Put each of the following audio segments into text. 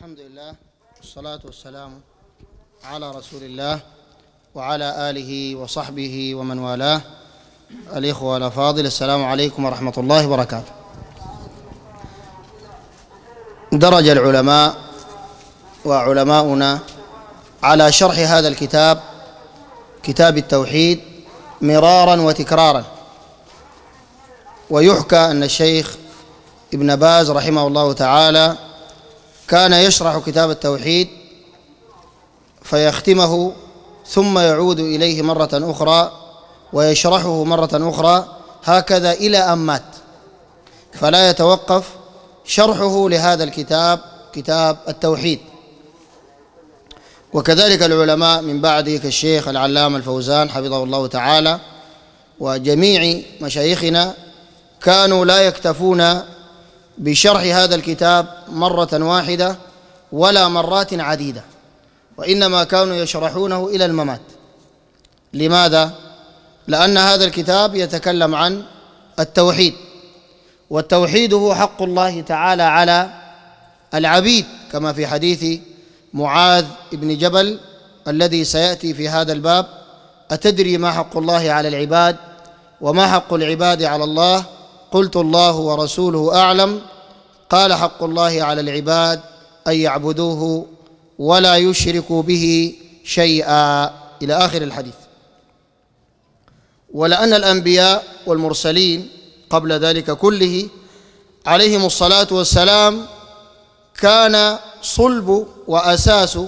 الحمد لله والصلاة والسلام على رسول الله وعلى آله وصحبه ومن والاه الإخوة الأفاضل السلام عليكم ورحمة الله وبركاته درج العلماء وعلماؤنا على شرح هذا الكتاب كتاب التوحيد مرارا وتكرارا ويحكى أن الشيخ ابن باز رحمه الله تعالى كان يشرح كتاب التوحيد فيختمه ثم يعود إليه مرة أخرى ويشرحه مرة أخرى هكذا إلى أن مات فلا يتوقف شرحه لهذا الكتاب كتاب التوحيد وكذلك العلماء من بعده كالشيخ العلام الفوزان حفظه الله تعالى وجميع مشايخنا كانوا لا يكتفون بشرح هذا الكتاب مرة واحدة ولا مرات عديدة وإنما كانوا يشرحونه إلى الممات لماذا؟ لأن هذا الكتاب يتكلم عن التوحيد والتوحيد هو حق الله تعالى على العبيد كما في حديث معاذ بن جبل الذي سيأتي في هذا الباب أتدري ما حق الله على العباد وما حق العباد على الله؟ قلت الله ورسوله اعلم قال حق الله على العباد ان يعبدوه ولا يشركوا به شيئا الى اخر الحديث ولان الانبياء والمرسلين قبل ذلك كله عليهم الصلاه والسلام كان صلب واساس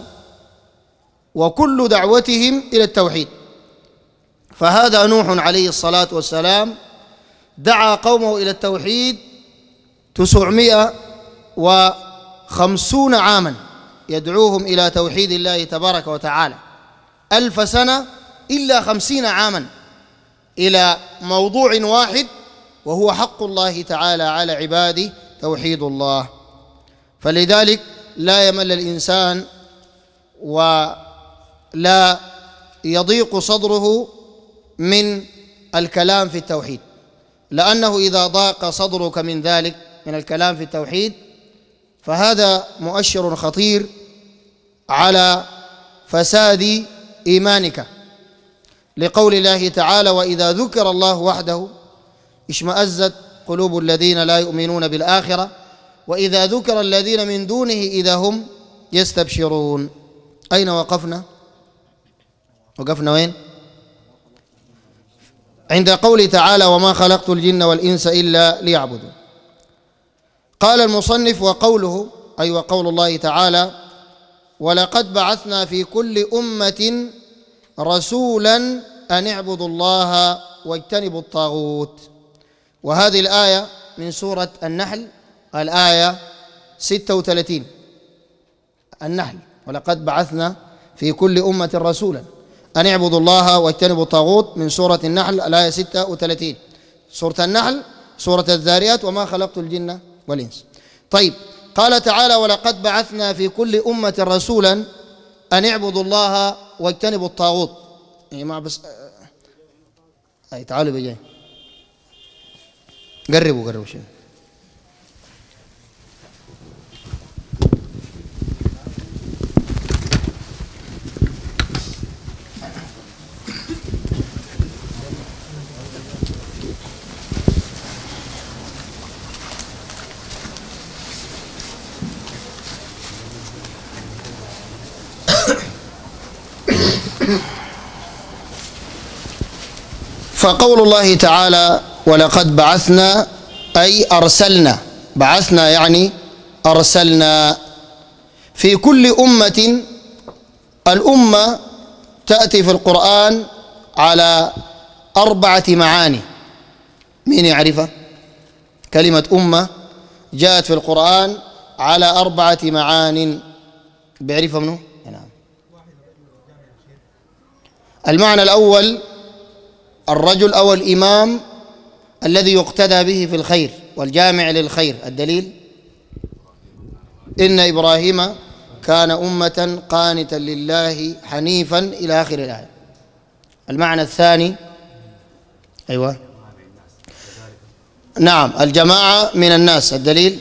وكل دعوتهم الى التوحيد فهذا نوح عليه الصلاه والسلام دعا قومه إلى التوحيد تسعمائة وخمسون عاما يدعوهم إلى توحيد الله تبارك وتعالى ألف سنة إلا خمسين عاما إلى موضوع واحد وهو حق الله تعالى على عباده توحيد الله فلذلك لا يمل الإنسان ولا يضيق صدره من الكلام في التوحيد لأنه إذا ضاق صدرك من ذلك من الكلام في التوحيد فهذا مؤشر خطير على فساد إيمانك لقول الله تعالى وإذا ذكر الله وحده اشمأزت قلوب الذين لا يؤمنون بالآخرة وإذا ذكر الذين من دونه إذا هم يستبشرون أين وقفنا؟ وقفنا وين؟ عند قوله تعالى وما خلقت الجن والإنس إلا ليعبدون قال المصنف وقوله أي وقول الله تعالى ولقد بعثنا في كل أمة رسولا أن اعبدوا الله واجتنبوا الطاغوت وهذه الآية من سورة النحل الآية 36 النحل ولقد بعثنا في كل أمة رسولا أن اعبدوا الله واجتنبوا الطاغوت من سورة النحل الآية 36 سورة النحل سورة الذاريات وما خلقت الجن والإنس طيب قال تعالى ولقد بعثنا في كل أمة رسولا أن اعبدوا الله واجتنبوا الطاغوت يا جماعة بس أي آه، آه، آه، تعالوا بجاي قربوا قربوا شنو فقول الله تعالى ولقد بعثنا أي أرسلنا بعثنا يعني أرسلنا في كل أمة الأمة تأتي في القرآن على أربعة معاني مين يعرفها؟ كلمة أمة جاءت في القرآن على أربعة معان بيعرفها منه؟ نعم المعنى الأول الرجل أو الإمام الذي يقتدى به في الخير والجامع للخير الدليل إن إبراهيم كان أمة قانتا لله حنيفا إلى آخر الآية المعنى الثاني أيوة نعم الجماعة من الناس الدليل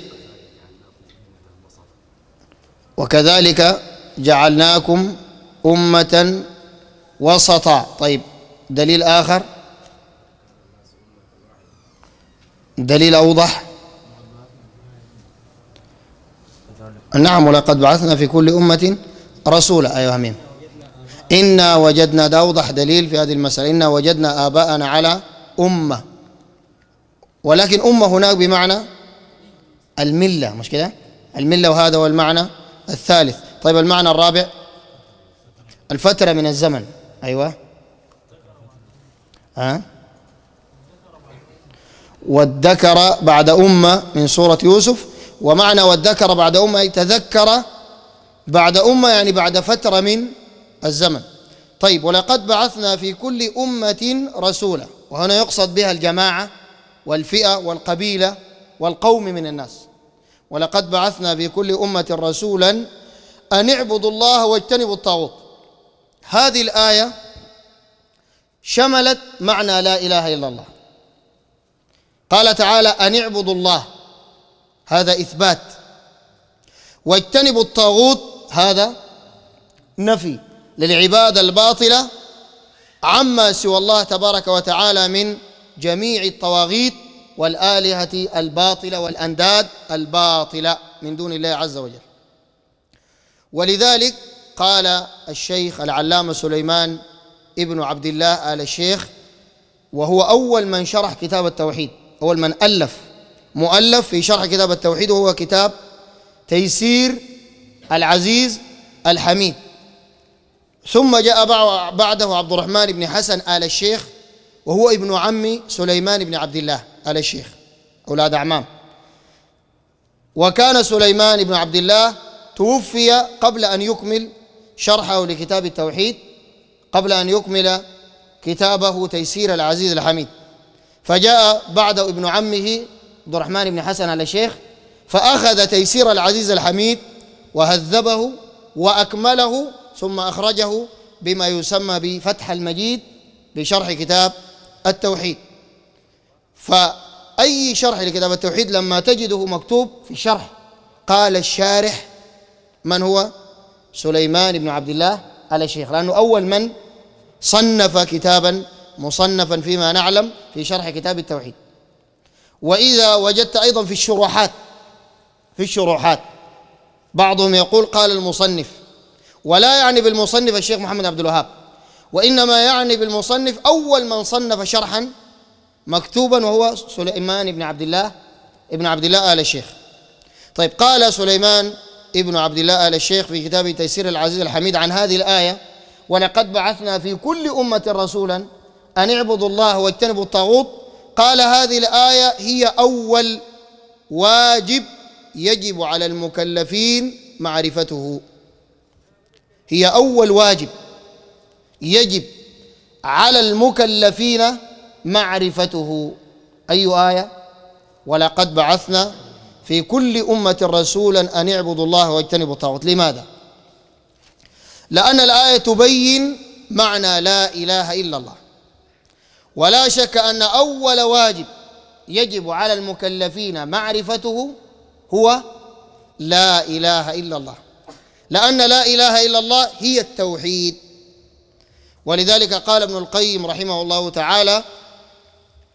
وكذلك جعلناكم أمة وسطا طيب دليل آخر دليل أوضح نعم ولقد بعثنا في كل أمة رسولا أيها ميم إنا وجدنا ده أوضح دليل في هذه المسألة إنا وجدنا آباءنا على أمة ولكن أمة هناك بمعنى الملة مش كده الملة وهذا هو المعنى الثالث طيب المعنى الرابع الفترة من الزمن أيوة ها أه؟ وادكر بعد أمة من سورة يوسف ومعنى وادكر بعد أمة أي تذكر بعد أمة يعني بعد فترة من الزمن طيب ولقد بعثنا في كل أمة رسولا وهنا يقصد بها الجماعة والفئة والقبيلة والقوم من الناس ولقد بعثنا في كل أمة رسولا أن اعبدوا الله واجتنبوا الطاغوت هذه الآية شملت معنى لا إله إلا الله قال تعالى أن اعبدوا الله هذا إثبات واجتنبوا الطاغوت هذا نفي للعبادة الباطلة عما سوى الله تبارك وتعالى من جميع الطواغيت والآلهة الباطلة والأنداد الباطلة من دون الله عز وجل ولذلك قال الشيخ العلامة سليمان ابن عبد الله آل الشيخ وهو أول من شرح كتاب التوحيد أول من ألف مؤلف في شرح كتاب التوحيد وهو كتاب تيسير العزيز الحميد ثم جاء بعده عبد الرحمن بن حسن آل الشيخ وهو ابن عم سليمان بن عبد الله آل الشيخ أولاد أعمام وكان سليمان بن عبد الله توفي قبل أن يكمل شرحه لكتاب التوحيد قبل أن يكمل كتابه تيسير العزيز الحميد فجاء بعده ابن عمه عبد الرحمن بن حسن على الشيخ فأخذ تيسير العزيز الحميد وهذبه وأكمله ثم أخرجه بما يسمى بفتح المجيد لشرح كتاب التوحيد فأي شرح لكتاب التوحيد لما تجده مكتوب في الشرح قال الشارح من هو سليمان بن عبد الله على الشيخ لأنه أول من صنف كتابا مصنفا فيما نعلم في شرح كتاب التوحيد وإذا وجدت أيضا في الشروحات في الشروحات بعضهم يقول قال المصنف ولا يعني بالمصنف الشيخ محمد عبد الوهاب وإنما يعني بالمصنف أول من صنف شرحا مكتوبا وهو سليمان بن عبد الله ابن عبد الله آل الشيخ طيب قال سليمان ابن عبد الله آل الشيخ في كتاب تيسير العزيز الحميد عن هذه الآية ولقد بعثنا في كل أمة رسولا أن اعبدوا الله واجتنبوا الطاغوت قال هذه الآية هي أول واجب يجب على المكلفين معرفته هي أول واجب يجب على المكلفين معرفته أي آية ولقد بعثنا في كل أمة رسولا أن اعبدوا الله واجتنبوا الطاغوت لماذا؟ لأن الآية تبين معنى لا إله إلا الله ولا شك ان اول واجب يجب على المكلفين معرفته هو لا اله الا الله لان لا اله الا الله هي التوحيد ولذلك قال ابن القيم رحمه الله تعالى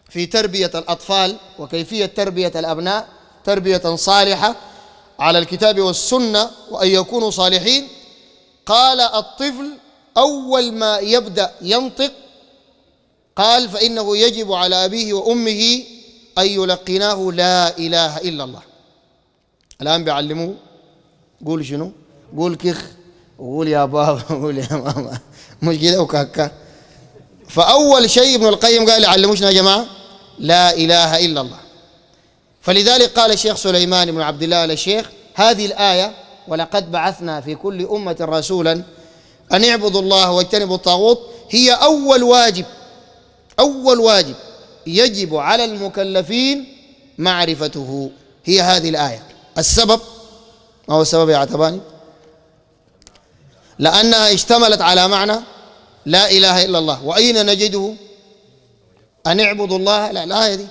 في تربيه الاطفال وكيفيه تربيه الابناء تربيه صالحه على الكتاب والسنه وان يكونوا صالحين قال الطفل اول ما يبدا ينطق قال فإنه يجب على أبيه وأمه أن يلقناه لا إله إلا الله الآن بيعلموه قول شنو قول كخ وقول يا بابا وقول يا ماما مش كده وكاكا فأول شيء ابن القيم قال علموشنا يا جماعة لا إله إلا الله فلذلك قال الشيخ سليمان بن عبد الله الشيخ هذه الآية ولقد بعثنا في كل أمة رسولا أن اعبدوا الله واجتنبوا الطاغوت هي أول واجب اول واجب يجب على المكلفين معرفته هي هذه الايه السبب ما هو السبب يا عتباني لانها اشتملت على معنى لا اله الا الله واين نجده ان اعبدوا الله لا الايه دي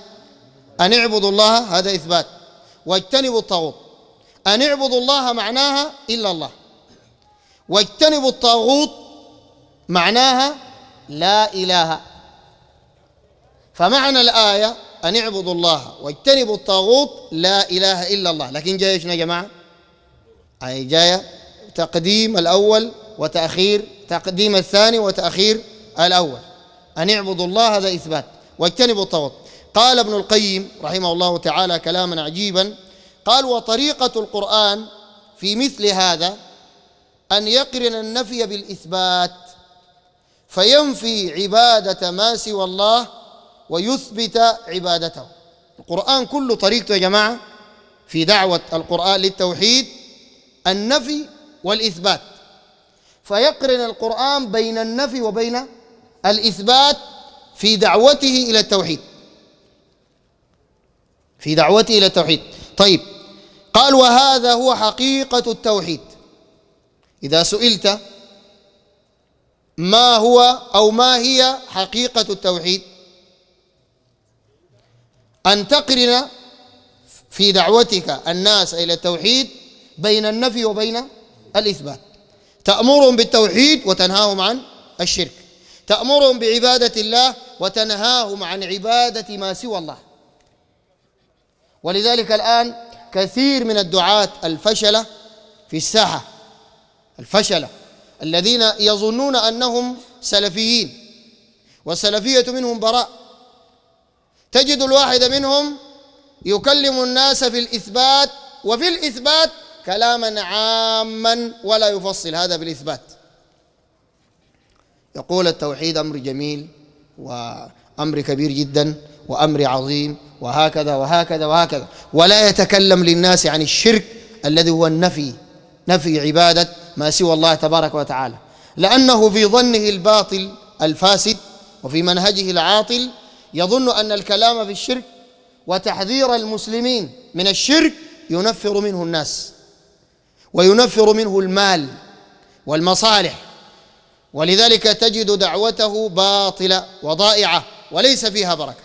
ان اعبدوا الله هذا اثبات واجتنبوا الطاغوت أن اعبدوا الله معناها إلا الله واجتنبوا الطاغوت معناها لا إله فمعنى الآية أن اعبدوا الله واجتنبوا الطاغوت لا إله إلا الله لكن جاية شنو يا جماعة أي جاية تقديم الأول وتأخير تقديم الثاني وتأخير الأول أن اعبدوا الله هذا إثبات واجتنبوا الطاغوت قال ابن القيم رحمه الله تعالى كلاما عجيبا قال وطريقة القرآن في مثل هذا أن يقرن النفي بالإثبات فينفي عبادة ما سوى الله ويثبت عبادته القرآن كله طريقته يا جماعة في دعوة القرآن للتوحيد النفي والإثبات فيقرن القرآن بين النفي وبين الإثبات في دعوته إلى التوحيد في دعوته إلى التوحيد طيب قال وهذا هو حقيقة التوحيد إذا سئلت ما هو أو ما هي حقيقة التوحيد أن تقرن في دعوتك الناس إلى التوحيد بين النفي وبين الإثبات تأمرهم بالتوحيد وتنهاهم عن الشرك تأمرهم بعبادة الله وتنهاهم عن عبادة ما سوى الله ولذلك الآن كثير من الدعاة الفشلة في الساحة الفشلة الذين يظنون أنهم سلفيين والسلفية منهم براء تجد الواحد منهم يكلم الناس في الإثبات وفي الإثبات كلاما عاما ولا يفصل هذا بالإثبات يقول التوحيد أمر جميل وأمر كبير جدا وأمر عظيم وهكذا وهكذا وهكذا ولا يتكلم للناس عن الشرك الذي هو النفي نفي عبادة ما سوى الله تبارك وتعالى لأنه في ظنه الباطل الفاسد وفي منهجه العاطل يظن أن الكلام في الشرك وتحذير المسلمين من الشرك ينفر منه الناس وينفر منه المال والمصالح ولذلك تجد دعوته باطلة وضائعة وليس فيها بركة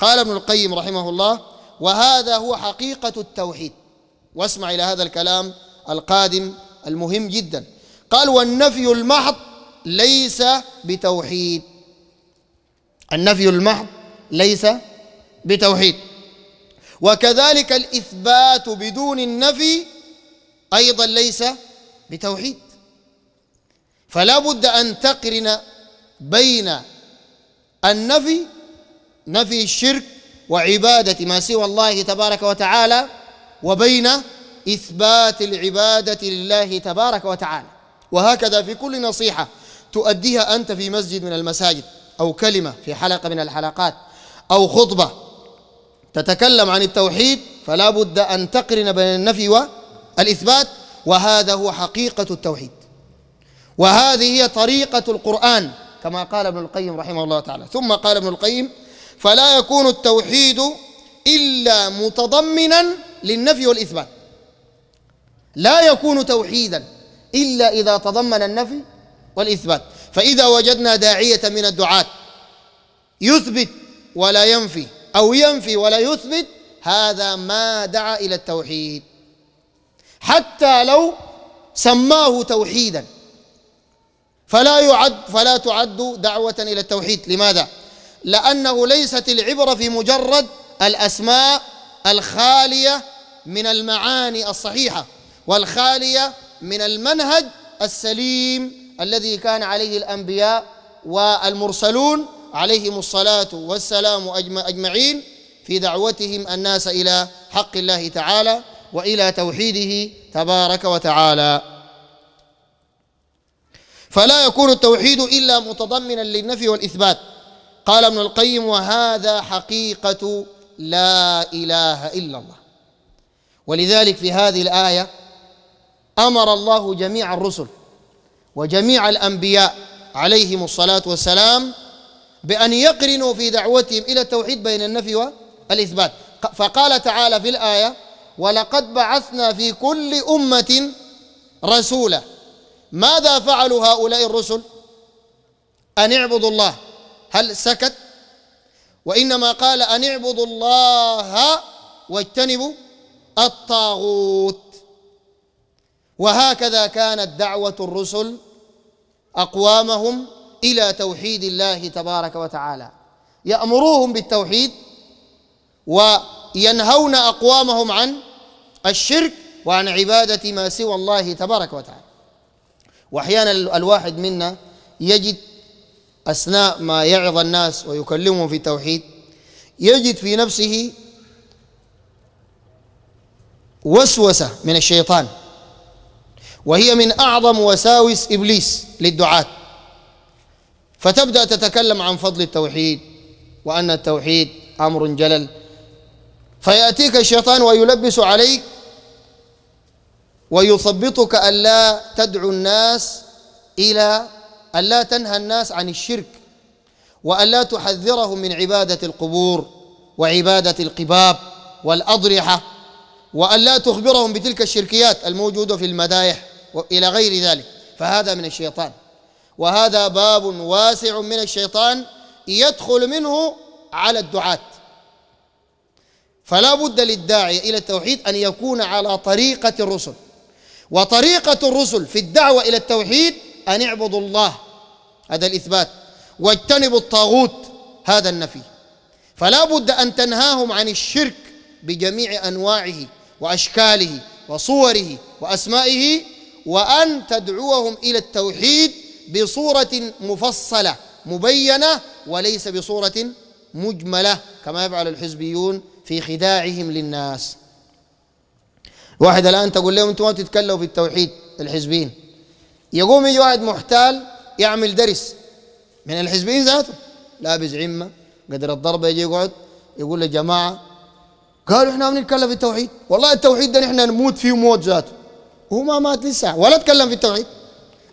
قال ابن القيم رحمه الله وهذا هو حقيقة التوحيد واسمع إلى هذا الكلام القادم المهم جدا قال والنفي المحض ليس بتوحيد النفي المحض ليس بتوحيد وكذلك الإثبات بدون النفي أيضا ليس بتوحيد فلا بد أن تقرن بين النفي نفي الشرك وعبادة ما سوى الله تبارك وتعالى وبين إثبات العبادة لله تبارك وتعالى وهكذا في كل نصيحة تؤديها أنت في مسجد من المساجد أو كلمة في حلقة من الحلقات أو خطبة تتكلم عن التوحيد فلا بد أن تقرن بين النفي والإثبات وهذا هو حقيقة التوحيد وهذه هي طريقة القرآن كما قال ابن القيم رحمه الله تعالى ثم قال ابن القيم فلا يكون التوحيد إلا متضمنا للنفي والإثبات لا يكون توحيدا إلا إذا تضمن النفي والإثبات فإذا وجدنا داعية من الدعاة يثبت ولا ينفي أو ينفي ولا يثبت هذا ما دعا إلى التوحيد حتى لو سماه توحيدا فلا يعد فلا تعد دعوة إلى التوحيد لماذا؟ لأنه ليست العبرة في مجرد الأسماء الخالية من المعاني الصحيحة والخالية من المنهج السليم الذي كان عليه الأنبياء والمرسلون عليهم الصلاة والسلام أجمعين في دعوتهم الناس إلى حق الله تعالى وإلى توحيده تبارك وتعالى فلا يكون التوحيد إلا متضمنا للنفي والإثبات قال ابن القيم وهذا حقيقة لا إله إلا الله ولذلك في هذه الآية أمر الله جميع الرسل وجميع الأنبياء عليهم الصلاة والسلام بأن يقرنوا في دعوتهم إلى التوحيد بين النفي والإثبات فقال تعالى في الآية ولقد بعثنا في كل أمة رسولا ماذا فعلوا هؤلاء الرسل أن اعبدوا الله هل سكت وإنما قال أن اعبدوا الله واجتنبوا الطاغوت وهكذا كانت دعوة الرسل أقوامهم الى توحيد الله تبارك وتعالى يأمروهم بالتوحيد وينهون اقوامهم عن الشرك وعن عباده ما سوى الله تبارك وتعالى واحيانا الواحد منا يجد اثناء ما يعظ الناس ويكلمهم في التوحيد يجد في نفسه وسوسه من الشيطان وهي من اعظم وساوس ابليس للدعاه فتبدأ تتكلم عن فضل التوحيد وأن التوحيد أمر جلل فيأتيك الشيطان ويلبس عليك ويثبطك ألا تدعو الناس إلى ألا تنهى الناس عن الشرك وألا تحذرهم من عبادة القبور وعبادة القباب والأضرحة وألا تخبرهم بتلك الشركيات الموجودة في المدايح إلى غير ذلك فهذا من الشيطان وهذا باب واسع من الشيطان يدخل منه على الدعاة فلا بد للداعية إلى التوحيد أن يكون على طريقة الرسل وطريقة الرسل في الدعوة إلى التوحيد أن اعبدوا الله هذا الإثبات واجتنبوا الطاغوت هذا النفي فلا بد أن تنهاهم عن الشرك بجميع أنواعه وأشكاله وصوره وأسمائه وأن تدعوهم إلى التوحيد بصورة مفصلة مبينة وليس بصورة مجملة كما يفعل الحزبيون في خداعهم للناس واحد الآن تقول لهم أنتم ما تتكلموا في التوحيد الحزبيين يقوم يجي واحد محتال يعمل درس من الحزبيين ذاته لابس عمة قدر الضرب يجي يقعد يقول لجماعة قالوا احنا بنتكلم في التوحيد والله التوحيد ده احنا نموت فيه موت ذاته هو ما مات لسه ولا تكلم في التوحيد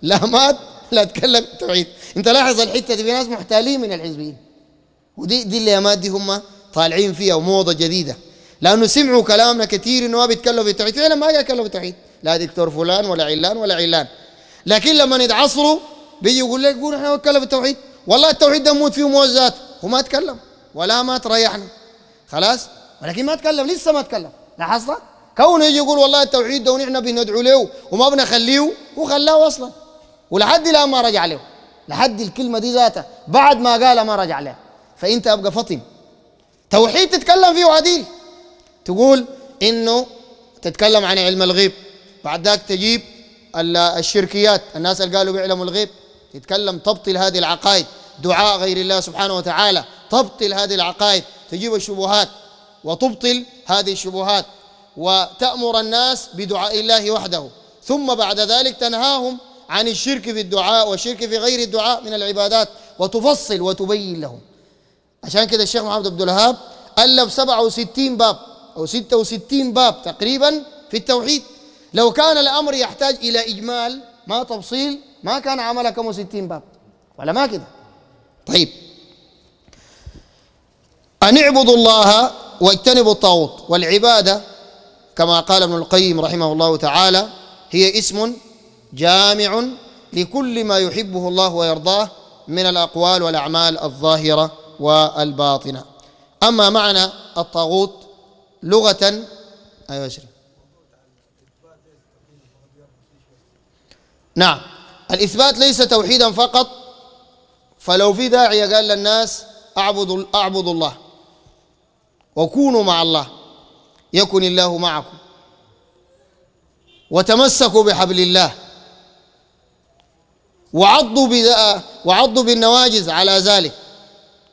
لا مات لا اتكلم التوحيد انت لاحظ الحته دي في ناس محتالين من الحزبيين ودي دي اللي ما دي هم طالعين فيها وموضه جديده لانه سمعوا كلامنا كثير انه ما بيتكلموا في التوحيد فعلا ما يتكلموا في التوحيد لا دكتور فلان ولا علان ولا علان لكن لما يتعصروا بيجي يقول لك قول احنا نتكلم في التوحيد والله التوحيد ده موت فيه موزات وما اتكلم ولا ما تريحنا خلاص ولكن ما تكلم لسه ما تكلم لاحظت كونه يجي يقول والله التوحيد ده ونحن بندعو له وما بنخليه وخلاه اصلا ولحد الان ما رجع له لحد الكلمه دي ذاتها بعد ما قالها ما رجع لها فانت ابقى فطن توحيد تتكلم فيه وعديل تقول انه تتكلم عن علم الغيب بعد ذاك تجيب الشركيات الناس اللي قالوا بيعلموا الغيب تتكلم تبطل هذه العقائد دعاء غير الله سبحانه وتعالى تبطل هذه العقائد تجيب الشبهات وتبطل هذه الشبهات وتأمر الناس بدعاء الله وحده ثم بعد ذلك تنهاهم عن الشرك في الدعاء والشرك في غير الدعاء من العبادات وتفصل وتبين لهم عشان كده الشيخ محمد عبد الوهاب ألف 67 باب أو 66 باب تقريبا في التوحيد لو كان الأمر يحتاج إلى إجمال ما تفصيل ما كان عمل كم 60 باب ولا ما كده طيب أن اعبدوا الله واجتنبوا الطاغوت والعبادة كما قال ابن القيم رحمه الله تعالى هي اسم جامع لكل ما يحبه الله ويرضاه من الاقوال والاعمال الظاهره والباطنه اما معنى الطاغوت لغه ايوه نعم الاثبات ليس توحيدا فقط فلو في داعيه قال للناس اعبدوا اعبدوا الله وكونوا مع الله يكن الله معكم وتمسكوا بحبل الله وعضوا وعضوا بالنواجز على ذلك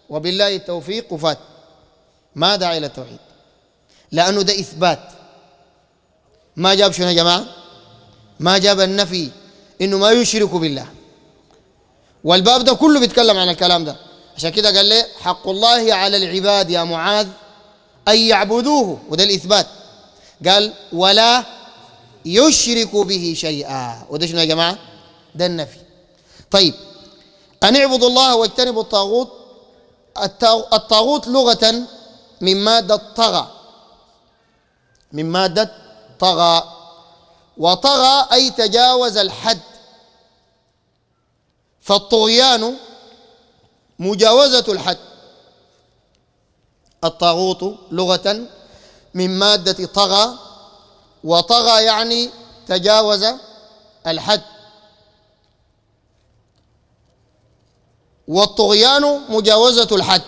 وبالله التوفيق وفات ما داعي الى التوحيد لانه ده اثبات ما جاب شنو يا جماعه ما جاب النفي انه ما يشرك بالله والباب ده كله بيتكلم عن الكلام ده عشان كده قال لي حق الله على العباد يا معاذ ان يعبدوه وده الاثبات قال ولا يشرك به شيئا وده شنو يا جماعه ده النفي طيب أن اعبدوا الله واجتنبوا الطاغوت الطاغوت لغة من مادة طغى من مادة طغى وطغى أي تجاوز الحد فالطغيان مجاوزة الحد الطاغوت لغة من مادة طغى وطغى يعني تجاوز الحد والطغيان مجاوزة الحد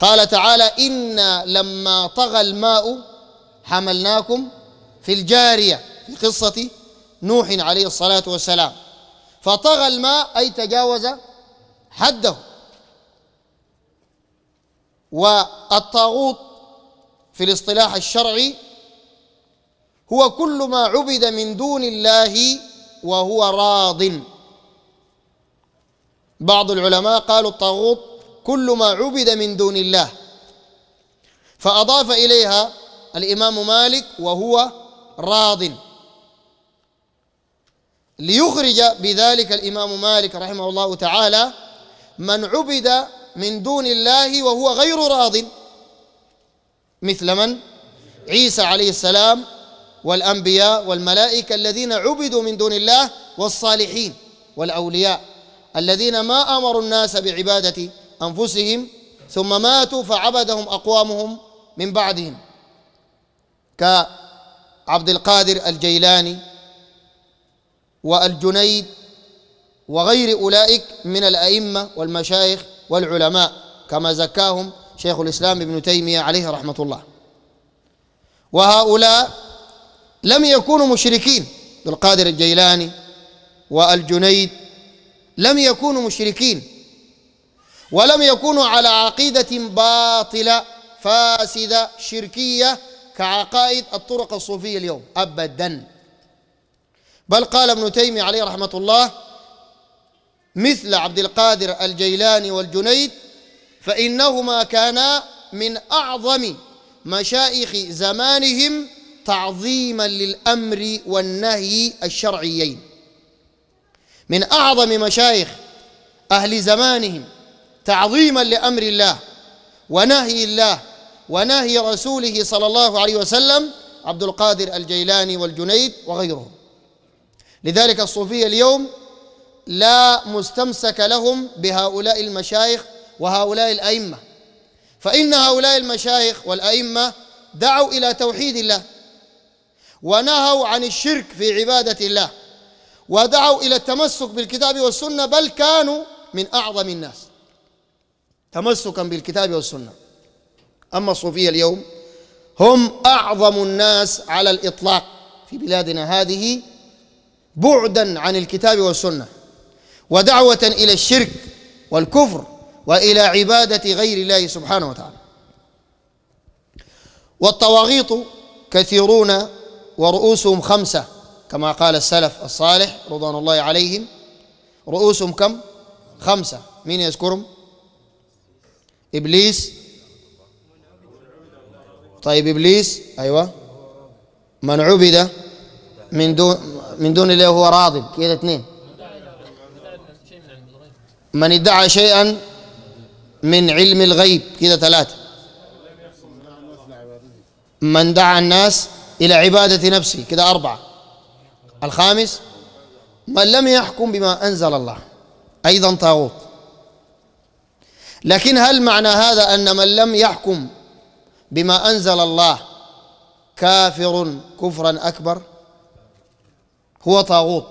قال تعالى إنا لما طغى الماء حملناكم في الجارية في قصة نوح عليه الصلاة والسلام فطغى الماء أي تجاوز حده والطاغوت في الاصطلاح الشرعي هو كل ما عبد من دون الله وهو راضٍ بعض العلماء قالوا الطاغوت كل ما عبد من دون الله فأضاف إليها الإمام مالك وهو راض ليخرج بذلك الإمام مالك رحمه الله تعالى من عبد من دون الله وهو غير راض مثل من عيسى عليه السلام والأنبياء والملائكة الذين عبدوا من دون الله والصالحين والأولياء الذين ما امروا الناس بعباده انفسهم ثم ماتوا فعبدهم اقوامهم من بعدهم كعبد القادر الجيلاني والجنيد وغير اولئك من الائمه والمشايخ والعلماء كما زكاهم شيخ الاسلام ابن تيميه عليه رحمه الله وهؤلاء لم يكونوا مشركين بالقادر الجيلاني والجنيد لم يكونوا مشركين ولم يكونوا على عقيدة باطلة فاسدة شركية كعقائد الطرق الصوفية اليوم أبدا بل قال ابن تيمية عليه رحمة الله مثل عبد القادر الجيلاني والجنيد فإنهما كانا من أعظم مشايخ زمانهم تعظيما للأمر والنهي الشرعيين من اعظم مشايخ اهل زمانهم تعظيما لامر الله ونهي الله ونهي رسوله صلى الله عليه وسلم عبد القادر الجيلاني والجنيد وغيرهم لذلك الصوفيه اليوم لا مستمسك لهم بهؤلاء المشايخ وهؤلاء الائمه فان هؤلاء المشايخ والائمه دعوا الى توحيد الله ونهوا عن الشرك في عباده الله ودعوا إلى التمسك بالكتاب والسنة بل كانوا من أعظم الناس تمسكا بالكتاب والسنة أما الصوفية اليوم هم أعظم الناس على الإطلاق في بلادنا هذه بعدا عن الكتاب والسنة ودعوة إلى الشرك والكفر وإلى عبادة غير الله سبحانه وتعالى والطواغيط كثيرون ورؤوسهم خمسة كما قال السلف الصالح رضوان الله عليهم رؤوسهم كم خمسة مين يذكرهم إبليس طيب إبليس أيوة من عبد من دون من دون الله هو راض كده اثنين من ادعى شيئا من علم الغيب كده ثلاثة من دعا الناس إلى عبادة نفسه كده أربعة الخامس من لم يحكم بما أنزل الله أيضا طاغوت لكن هل معنى هذا أن من لم يحكم بما أنزل الله كافر كفرا أكبر هو طاغوت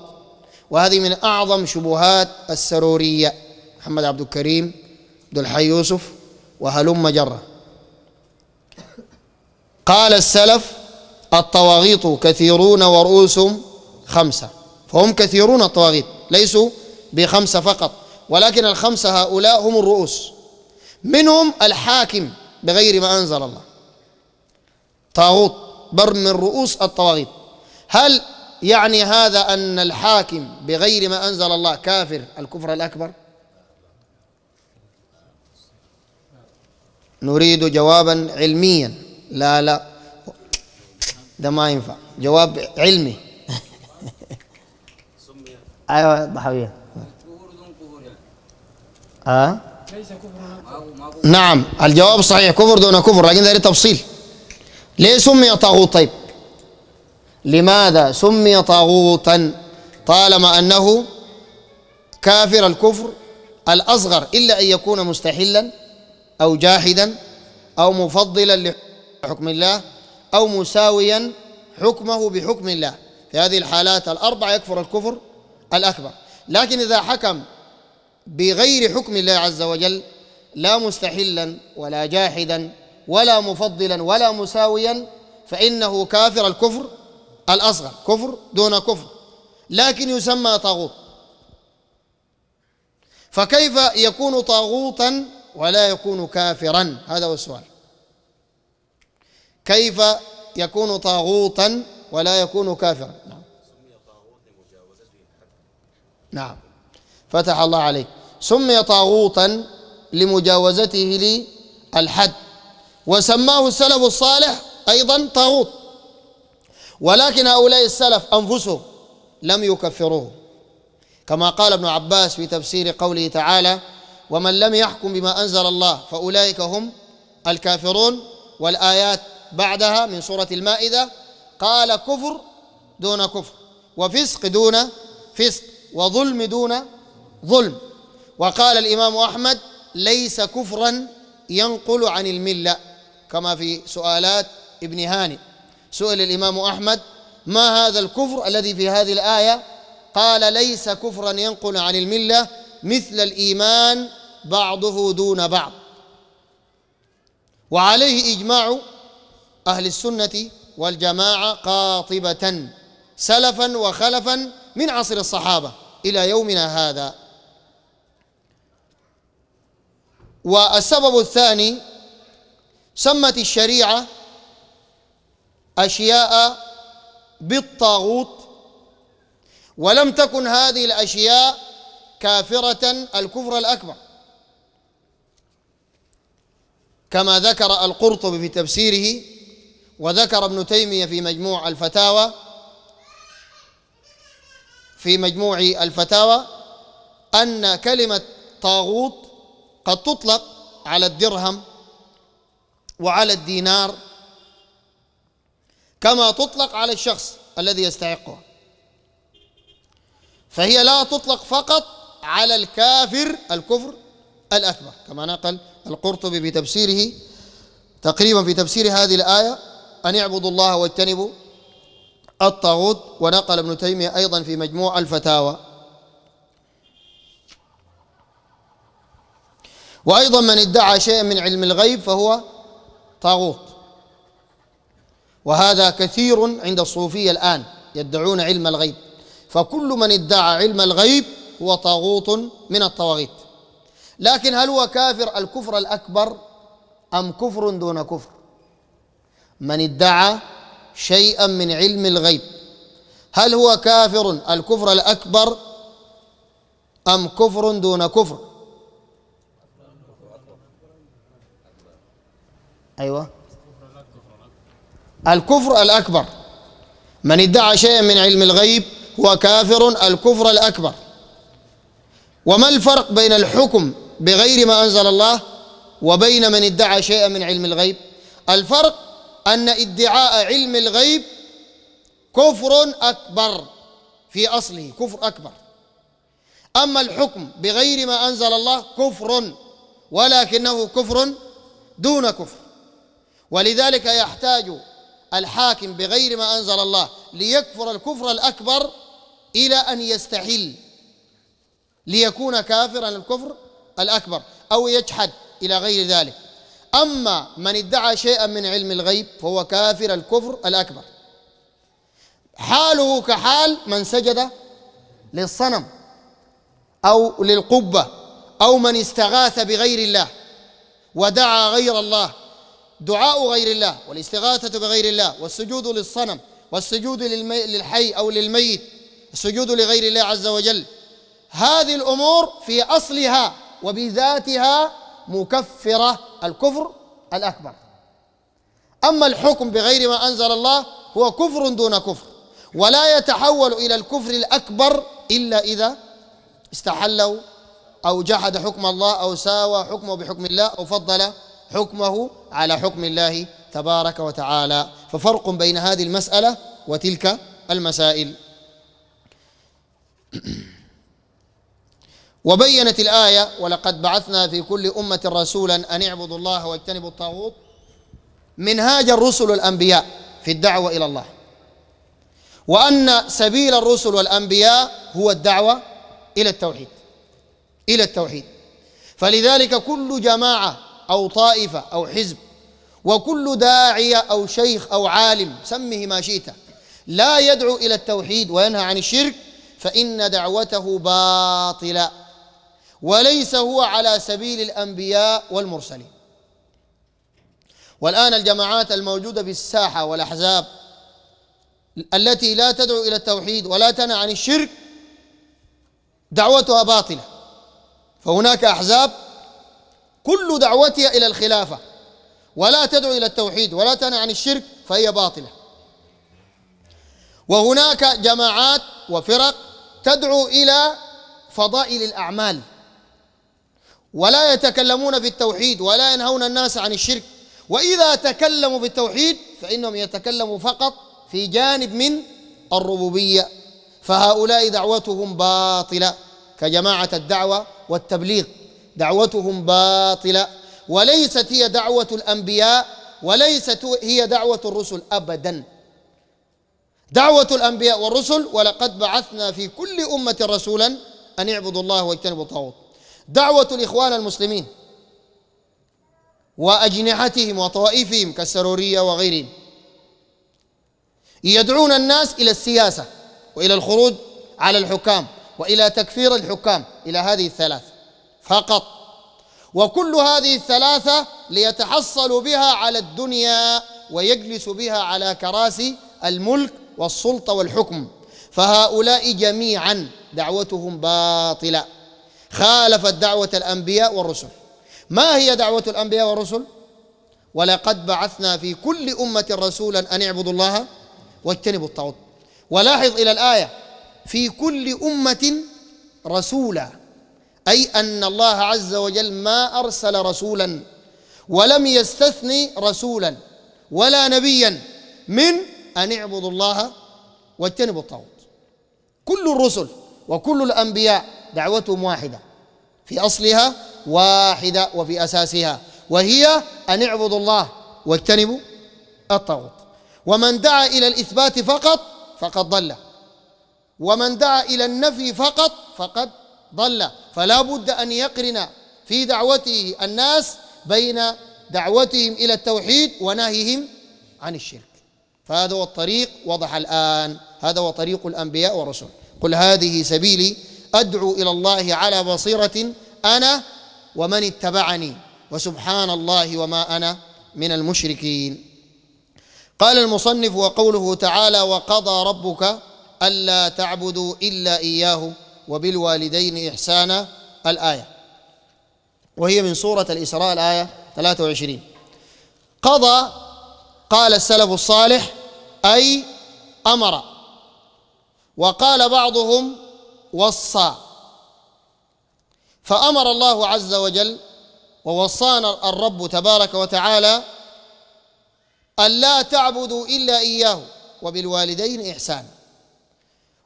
وهذه من أعظم شبهات السرورية محمد عبد الكريم عبد الحي يوسف وهلم جرة قال السلف الطواغيط كثيرون ورؤوسهم خمسة فهم كثيرون الطواغيت ليسوا بخمسة فقط ولكن الخمسة هؤلاء هم الرؤوس منهم الحاكم بغير ما أنزل الله طاغوت بر من رؤوس الطواغيت هل يعني هذا أن الحاكم بغير ما أنزل الله كافر الكفر الأكبر نريد جوابا علميا لا لا ده ما ينفع جواب علمي أيوة ها آه ليس كفر نعم الجواب صحيح كفر دون كفر لكن ذلك تفصيل ليه سمي طاغوت طيب لماذا سمي طاغوتا طالما أنه كافر الكفر الأصغر إلا أن يكون مستحلا أو جاحدا أو مفضلا لحكم الله أو مساويا حكمه بحكم الله في هذه الحالات الأربعة يكفر الكفر الأكبر لكن إذا حكم بغير حكم الله عز وجل لا مستحلا ولا جاحدا ولا مفضلا ولا مساويا فإنه كافر الكفر الأصغر كفر دون كفر لكن يسمى طاغوت فكيف يكون طاغوتا ولا يكون كافرا هذا هو السؤال كيف يكون طاغوتا ولا يكون كافرا نعم نعم فتح الله عليه سمي طاغوتا لمجاوزته للحد وسماه السلف الصالح أيضا طاغوت ولكن هؤلاء السلف أنفسهم لم يكفروه كما قال ابن عباس في تفسير قوله تعالى ومن لم يحكم بما أنزل الله فأولئك هم الكافرون والآيات بعدها من سورة المائدة قال كفر دون كفر وفسق دون فسق وظلم دون ظلم وقال الإمام أحمد ليس كفرا ينقل عن الملة كما في سؤالات ابن هاني سئل الإمام أحمد ما هذا الكفر الذي في هذه الآية قال ليس كفرا ينقل عن الملة مثل الإيمان بعضه دون بعض وعليه إجماع أهل السنة والجماعة قاطبة سلفا وخلفا من عصر الصحابة إلى يومنا هذا والسبب الثاني سمت الشريعة أشياء بالطاغوت ولم تكن هذه الأشياء كافرة الكفر الأكبر كما ذكر القرطبي في تفسيره وذكر ابن تيمية في مجموع الفتاوى في مجموع الفتاوى أن كلمة طاغوت قد تطلق على الدرهم وعلى الدينار كما تطلق على الشخص الذي يستحقها فهي لا تطلق فقط على الكافر الكفر الأكبر كما نقل القرطبي في تفسيره تقريبا في تفسير هذه الآية أن اعبدوا الله واجتنبوا الطاغوت ونقل ابن تيمية أيضا في مجموع الفتاوى وأيضا من ادعى شيئا من علم الغيب فهو طاغوت وهذا كثير عند الصوفية الآن يدعون علم الغيب فكل من ادعى علم الغيب هو طاغوت من الطواغيت لكن هل هو كافر الكفر الأكبر أم كفر دون كفر من ادعى شيئا من علم الغيب هل هو كافر الكفر الأكبر أم كفر دون كفر أيوة الكفر الأكبر من ادعى شيئا من علم الغيب هو كافر الكفر الأكبر وما الفرق بين الحكم بغير ما أنزل الله وبين من ادعى شيئا من علم الغيب الفرق أن ادعاء علم الغيب كفر أكبر في أصله كفر أكبر أما الحكم بغير ما أنزل الله كفر ولكنه كفر دون كفر ولذلك يحتاج الحاكم بغير ما أنزل الله ليكفر الكفر الأكبر إلى أن يستحل ليكون كافرا الكفر الأكبر أو يجحد إلى غير ذلك أما من ادعى شيئا من علم الغيب فهو كافر الكفر الأكبر حاله كحال من سجد للصنم أو للقبة أو من استغاث بغير الله ودعا غير الله دعاء غير الله والاستغاثة بغير الله والسجود للصنم والسجود للحي أو للميت السجود لغير الله عز وجل هذه الأمور في أصلها وبذاتها مكفرة الكفر الأكبر أما الحكم بغير ما أنزل الله هو كفر دون كفر ولا يتحول إلى الكفر الأكبر إلا إذا استحلوا أو جحد حكم الله أو ساوى حكمه بحكم الله أو فضل حكمه على حكم الله تبارك وتعالى ففرق بين هذه المسألة وتلك المسائل وبينت الآية ولقد بعثنا في كل أمة رسولا أن اعبدوا الله واجتنبوا الطاغوت منهاج الرسل والأنبياء في الدعوة إلى الله وأن سبيل الرسل والأنبياء هو الدعوة إلى التوحيد إلى التوحيد فلذلك كل جماعة أو طائفة أو حزب وكل داعية أو شيخ أو عالم سمه ما شئت لا يدعو إلى التوحيد وينهى عن الشرك فإن دعوته باطلة وليس هو على سبيل الأنبياء والمرسلين والآن الجماعات الموجودة في الساحة والأحزاب التي لا تدعو إلى التوحيد ولا تنهى عن الشرك دعوتها باطلة فهناك أحزاب كل دعوتها إلى الخلافة ولا تدعو إلى التوحيد ولا تنهى عن الشرك فهي باطلة وهناك جماعات وفرق تدعو إلى فضائل الأعمال ولا يتكلمون في التوحيد ولا ينهون الناس عن الشرك وإذا تكلموا في التوحيد فإنهم يتكلموا فقط في جانب من الربوبية فهؤلاء دعوتهم باطلة كجماعة الدعوة والتبليغ دعوتهم باطلة وليست هي دعوة الأنبياء وليست هي دعوة الرسل أبدا دعوة الأنبياء والرسل ولقد بعثنا في كل أمة رسولا أن اعبدوا الله واجتنبوا الطاغوت دعوة الإخوان المسلمين وأجنحتهم وطوائفهم كالسرورية وغيرهم يدعون الناس إلى السياسة وإلى الخروج على الحكام وإلى تكفير الحكام إلى هذه الثلاث فقط وكل هذه الثلاثة ليتحصلوا بها على الدنيا ويجلسوا بها على كراسي الملك والسلطة والحكم فهؤلاء جميعا دعوتهم باطلة خالفت دعوة الأنبياء والرسل ما هي دعوة الأنبياء والرسل؟ ولقد بعثنا في كل أمة رسولا أن اعبدوا الله واجتنبوا الطاغوت ولاحظ إلى الآية في كل أمة رسولا أي أن الله عز وجل ما أرسل رسولا ولم يستثني رسولا ولا نبيا من أن اعبدوا الله واجتنبوا الطاغوت كل الرسل وكل الأنبياء دعوتهم واحده في اصلها واحده وفي اساسها وهي ان اعبدوا الله واجتنبوا الطاغوت ومن دعا الى الاثبات فقط فقد ضل ومن دعا الى النفي فقط فقد ضل فلا بد ان يقرن في دعوته الناس بين دعوتهم الى التوحيد ونهيهم عن الشرك فهذا هو الطريق وضح الان هذا هو طريق الانبياء والرسل قل هذه سبيلي ادعو الى الله على بصيره انا ومن اتبعني وسبحان الله وما انا من المشركين قال المصنف وقوله تعالى وقضى ربك الا تعبدوا الا اياه وبالوالدين احسانا الايه وهي من سوره الاسراء الايه 23 قضى قال السلف الصالح اي امر وقال بعضهم وصى فامر الله عز وجل ووصانا الرب تبارك وتعالى ألا تعبدوا إلا إياه وبالوالدين إحسانا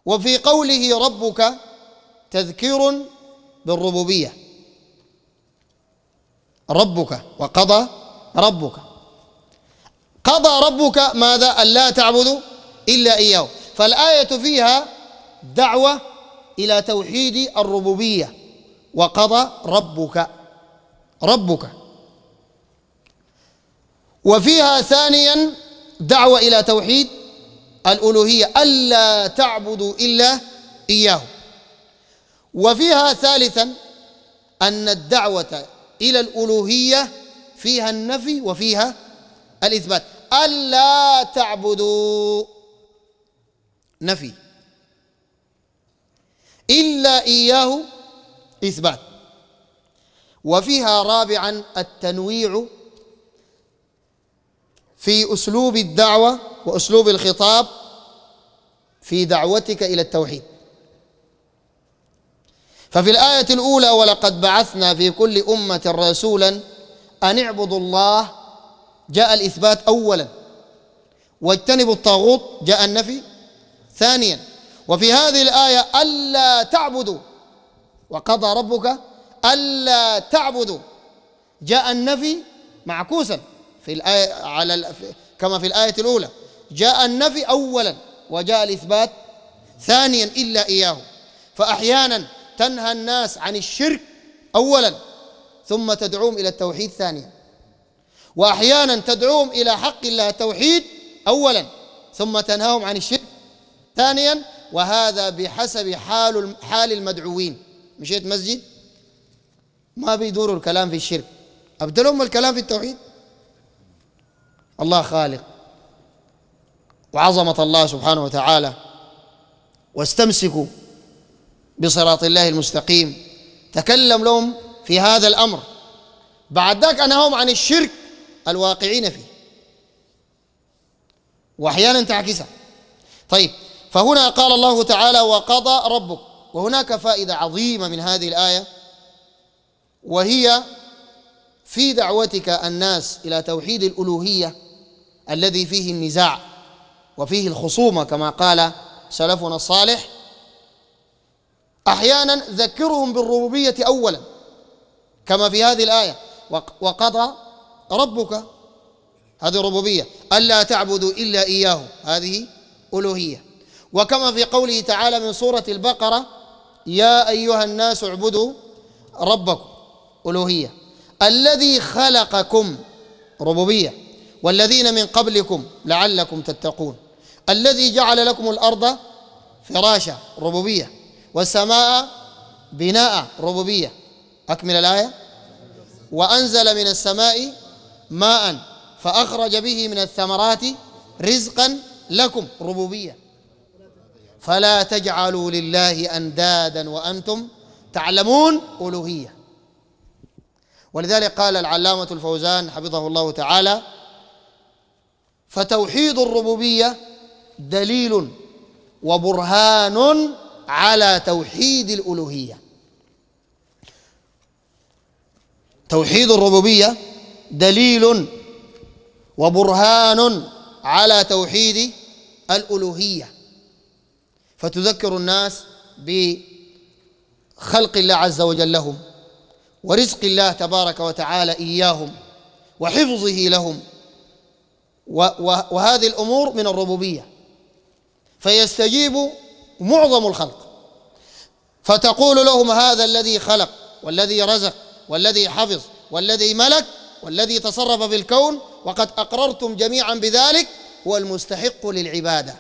وفي قوله ربك تذكير بالربوبية ربك وقضى ربك قضى ربك ماذا ألا تعبدوا إلا إياه فالآية فيها دعوة الى توحيد الربوبيه وقضى ربك ربك وفيها ثانيا دعوه الى توحيد الالوهيه الا تعبدوا الا اياه وفيها ثالثا ان الدعوه الى الالوهيه فيها النفي وفيها الاثبات الا تعبدوا نفي إلا إياه إثبات وفيها رابعا التنويع في أسلوب الدعوة وأسلوب الخطاب في دعوتك إلى التوحيد ففي الآية الأولى ولقد بعثنا في كل أمة رسولا أن اعبدوا الله جاء الإثبات أولا واجتنبوا الطاغوت جاء النفي ثانيا وفي هذه الآية ألا تعبدوا وقضى ربك ألا تعبدوا جاء النفي معكوسا في الآية على كما في الآية الأولى جاء النفي أولا وجاء الإثبات ثانيا إلا إياه فأحيانا تنهى الناس عن الشرك أولا ثم تدعوهم إلى التوحيد ثانيا وأحيانا تدعوهم إلى حق الله التوحيد أولا ثم تنهاهم عن الشرك ثانيا وهذا بحسب حال حال المدعوين مشيت مسجد ما بيدوروا الكلام في الشرك أبدلهم الكلام في التوحيد الله خالق وعظمة الله سبحانه وتعالى واستمسكوا بصراط الله المستقيم تكلم لهم في هذا الأمر بعد ذاك أنهاهم عن الشرك الواقعين فيه وأحيانا تعكسها طيب فهنا قال الله تعالى وقضى ربك وهناك فائده عظيمه من هذه الايه وهي في دعوتك الناس الى توحيد الالوهيه الذي فيه النزاع وفيه الخصومه كما قال سلفنا الصالح احيانا ذكرهم بالربوبيه اولا كما في هذه الايه وقضى ربك هذه الربوبيه الا تعبدوا الا اياه هذه الوهيه وكما في قوله تعالى من سورة البقرة يا أيها الناس اعبدوا ربكم ألوهية الذي خلقكم ربوبية والذين من قبلكم لعلكم تتقون الذي جعل لكم الأرض فراشا ربوبية والسماء بناء ربوبية أكمل الآية وأنزل من السماء ماء فأخرج به من الثمرات رزقا لكم ربوبية فلا تجعلوا لله اندادا وانتم تعلمون الوهيه ولذلك قال العلامه الفوزان حفظه الله تعالى فتوحيد الربوبيه دليل وبرهان على توحيد الالوهيه توحيد الربوبيه دليل وبرهان على توحيد الالوهيه فتذكر الناس بخلق الله عز وجل لهم ورزق الله تبارك وتعالى إياهم وحفظه لهم وهذه الأمور من الربوبية فيستجيب معظم الخلق فتقول لهم هذا الذي خلق والذي رزق والذي حفظ والذي ملك والذي تصرف في الكون وقد أقررتم جميعا بذلك هو المستحق للعبادة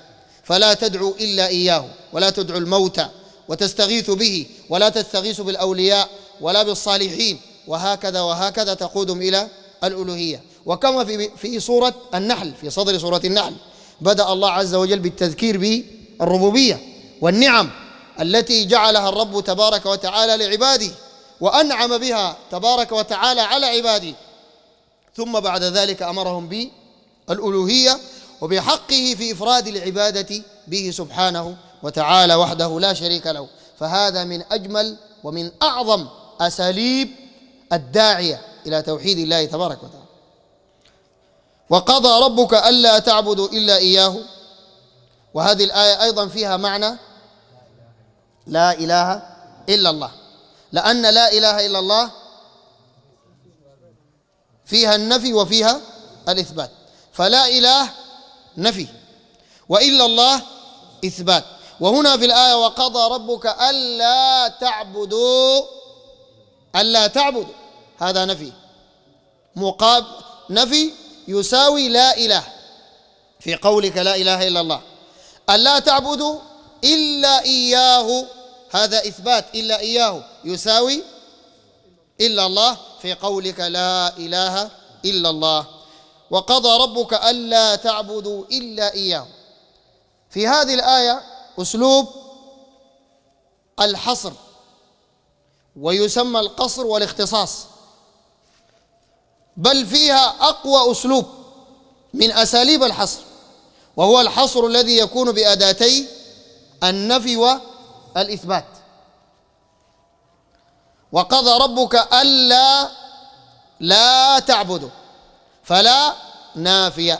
فلا تدعو الا اياه ولا تدعو الموتى وتستغيث به ولا تستغيث بالاولياء ولا بالصالحين وهكذا وهكذا تقودهم الى الالوهيه وكما في في سوره النحل في صدر سوره النحل بدا الله عز وجل بالتذكير بالربوبيه والنعم التي جعلها الرب تبارك وتعالى لعباده وانعم بها تبارك وتعالى على عباده ثم بعد ذلك امرهم بالالوهيه وبحقه في إفراد العبادة به سبحانه وتعالى وحده لا شريك له فهذا من أجمل ومن أعظم أساليب الداعية إلى توحيد الله تبارك وتعالى وقضى ربك ألا تعبدوا إلا إياه وهذه الآية أيضا فيها معنى لا إله إلا الله لأن لا إله إلا الله فيها النفي وفيها الإثبات فلا إله نفي وإلا الله إثبات وهنا في الآية وقضى ربك ألا تعبدوا ألا تعبدوا هذا نفي مقابل نفي يساوي لا إله في قولك لا إله إلا الله ألا تعبدوا إلا إياه هذا إثبات إلا إياه يساوي إلا الله في قولك لا إله إلا الله وقضى ربك ألا تعبدوا إلا إياه في هذه الآية أسلوب الحصر ويسمى القصر والاختصاص بل فيها أقوى أسلوب من أساليب الحصر وهو الحصر الذي يكون بأداتي النفي والإثبات وقضى ربك ألا لا تعبدوا فلا نافية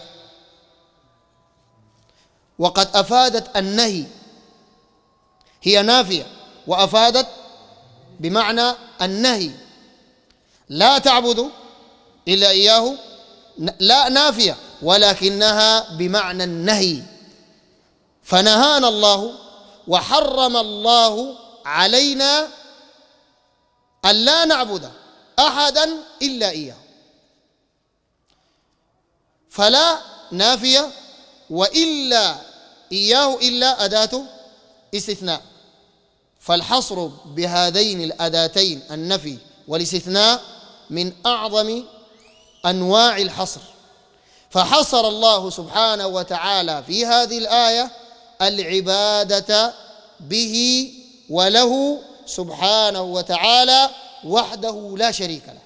وقد أفادت النهي هي نافية وأفادت بمعنى النهي لا تعبد إلا إياه لا نافية ولكنها بمعنى النهي فنهانا الله وحرم الله علينا أن لا نعبد أحدا إلا إياه فلا نافية وإلا إياه إلا أداة استثناء فالحصر بهذين الأداتين النفي والاستثناء من أعظم أنواع الحصر فحصر الله سبحانه وتعالى في هذه الآية العبادة به وله سبحانه وتعالى وحده لا شريك له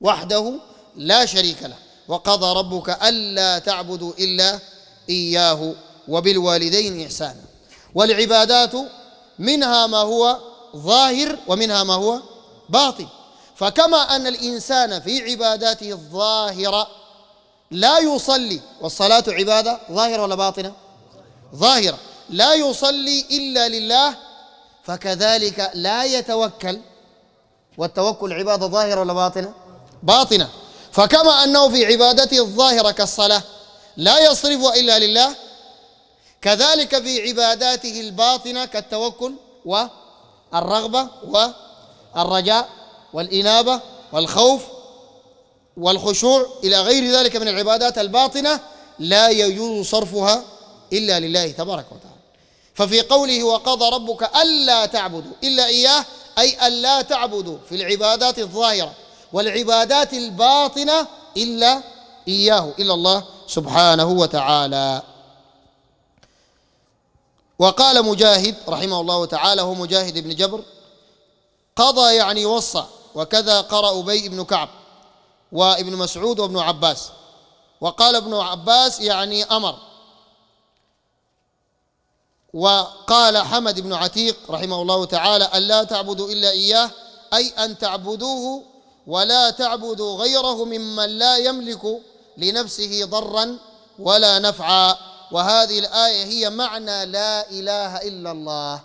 وحده لا شريك له وقضى ربك ألا تعبدوا إلا إياه وبالوالدين إحسانا والعبادات منها ما هو ظاهر ومنها ما هو باطن فكما أن الإنسان في عباداته الظاهرة لا يصلي والصلاة عبادة ظاهرة ولا باطنة ظاهرة لا يصلي إلا لله فكذلك لا يتوكل والتوكل عبادة ظاهرة ولا باطنة باطنة فكما أنه في عبادته الظاهرة كالصلاة لا يصرف إلا لله كذلك في عباداته الباطنة كالتوكل والرغبة والرجاء والإنابة والخوف والخشوع إلى غير ذلك من العبادات الباطنة لا يجوز صرفها إلا لله تبارك وتعالى ففي قوله وقضى ربك ألا تعبدوا إلا إياه أي ألا تعبدوا في العبادات الظاهرة والعبادات الباطنة إلا إياه إلا الله سبحانه وتعالى وقال مجاهد رحمه الله تعالى هو مجاهد بن جبر قضى يعني وصى وكذا قرأ أبي بن كعب وابن مسعود وابن عباس وقال ابن عباس يعني أمر وقال حمد بن عتيق رحمه الله تعالى ألا تعبدوا إلا إياه أي أن تعبدوه ولا تعبدوا غيره ممن لا يملك لنفسه ضرا ولا نفعا وهذه الآية هي معنى لا إله إلا الله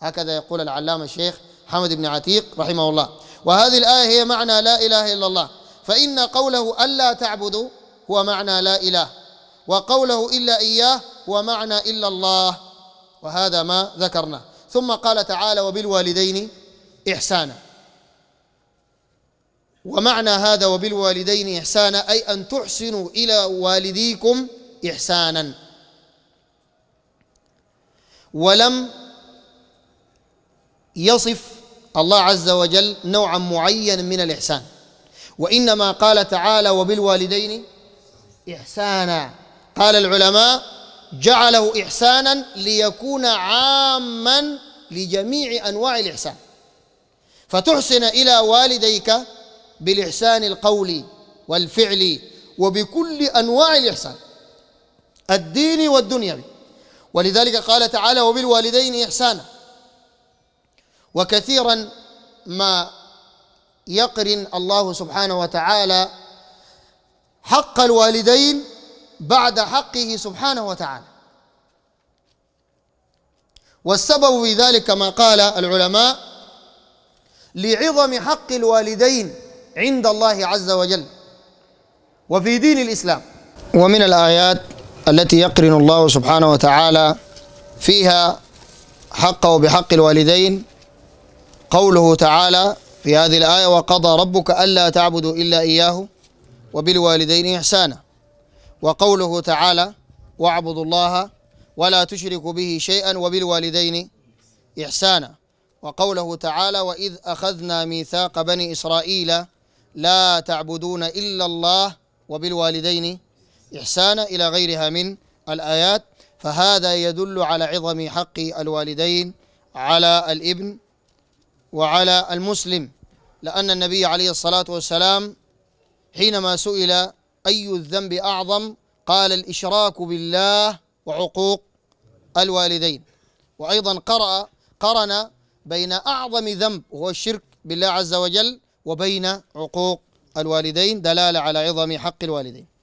هكذا يقول العلامة الشيخ حمد بن عتيق رحمه الله وهذه الآية هي معنى لا إله إلا الله فإن قوله ألا تعبدوا هو معنى لا إله وقوله إلا إياه هو معنى إلا الله وهذا ما ذكرنا ثم قال تعالى وبالوالدين إحسانا ومعنى هذا وبالوالدين إحسانا أي أن تحسنوا إلى والديكم إحسانا ولم يصف الله عز وجل نوعا معينا من الإحسان وإنما قال تعالى وبالوالدين إحسانا قال العلماء جعله إحسانا ليكون عاما لجميع أنواع الإحسان فتحسن إلى والديك بالإحسان القولي والفعلي وبكل أنواع الإحسان الديني والدنيوي ولذلك قال تعالى وبالوالدين إحسانا وكثيرا ما يقرن الله سبحانه وتعالى حق الوالدين بعد حقه سبحانه وتعالى والسبب في ذلك ما قال العلماء لعظم حق الوالدين عند الله عز وجل وفي دين الإسلام ومن الآيات التي يقرن الله سبحانه وتعالى فيها حقه بحق الوالدين قوله تعالى في هذه الآية وقضى ربك ألا تعبدوا إلا إياه وبالوالدين إحسانا وقوله تعالى واعبدوا الله ولا تشركوا به شيئا وبالوالدين إحسانا وقوله تعالى وإذ أخذنا ميثاق بني إسرائيل لا تعبدون إلا الله وبالوالدين إحسانا إلى غيرها من الآيات فهذا يدل على عظم حق الوالدين على الابن وعلى المسلم لأن النبي عليه الصلاة والسلام حينما سئل أي الذنب أعظم قال الإشراك بالله وعقوق الوالدين وأيضا قرأ قرن بين أعظم ذنب وهو الشرك بالله عز وجل وبين عقوق الوالدين دلالة على عظم حق الوالدين